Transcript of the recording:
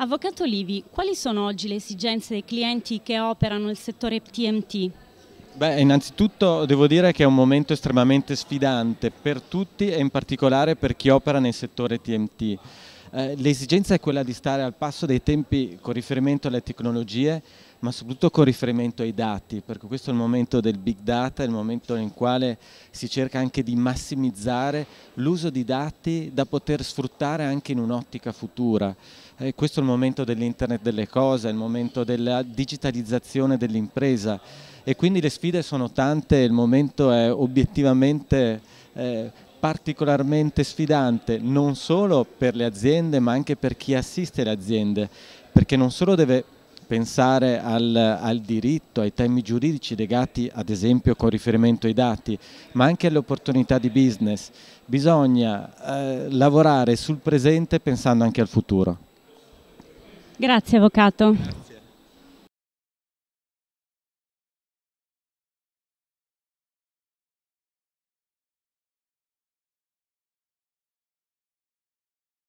Avvocato Livi, quali sono oggi le esigenze dei clienti che operano nel settore TMT? Beh, innanzitutto devo dire che è un momento estremamente sfidante per tutti e in particolare per chi opera nel settore TMT. Eh, l'esigenza è quella di stare al passo dei tempi con riferimento alle tecnologie ma soprattutto con riferimento ai dati, perché questo è il momento del big data, il momento in quale si cerca anche di massimizzare l'uso di dati da poter sfruttare anche in un'ottica futura. Eh, questo è il momento dell'internet delle cose, il momento della digitalizzazione dell'impresa e quindi le sfide sono tante, il momento è obiettivamente eh, particolarmente sfidante non solo per le aziende ma anche per chi assiste le aziende perché non solo deve pensare al, al, diritto, ai temi giuridici legati ad esempio con riferimento ai dati, ma anche alle opportunità di business. Bisogna eh, lavorare sul presente pensando anche al futuro. Grazie Avvocato.